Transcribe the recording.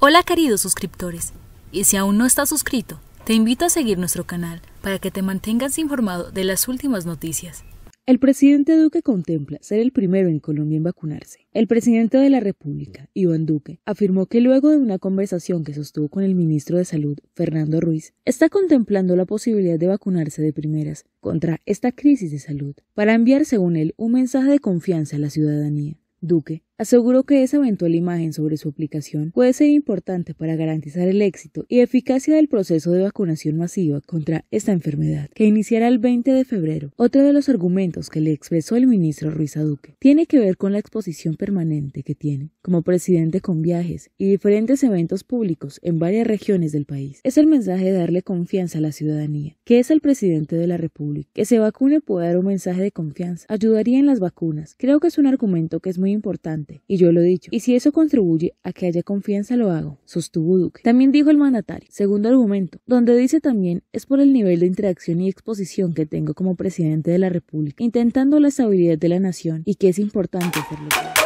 Hola queridos suscriptores, y si aún no estás suscrito, te invito a seguir nuestro canal para que te mantengas informado de las últimas noticias. El presidente Duque contempla ser el primero en Colombia en vacunarse. El presidente de la República, Iván Duque, afirmó que luego de una conversación que sostuvo con el ministro de Salud, Fernando Ruiz, está contemplando la posibilidad de vacunarse de primeras contra esta crisis de salud para enviar, según él, un mensaje de confianza a la ciudadanía. Duque Aseguró que esa eventual imagen sobre su aplicación puede ser importante para garantizar el éxito y eficacia del proceso de vacunación masiva contra esta enfermedad, que iniciará el 20 de febrero. Otro de los argumentos que le expresó el ministro Ruiz Aduque tiene que ver con la exposición permanente que tiene, como presidente con viajes y diferentes eventos públicos en varias regiones del país. Es el mensaje de darle confianza a la ciudadanía, que es el presidente de la República. Que se vacune puede dar un mensaje de confianza, ayudaría en las vacunas. Creo que es un argumento que es muy importante y yo lo he dicho. Y si eso contribuye a que haya confianza, lo hago, sostuvo Duque. También dijo el mandatario, segundo argumento, donde dice también es por el nivel de interacción y exposición que tengo como presidente de la República, intentando la estabilidad de la nación y que es importante hacerlo.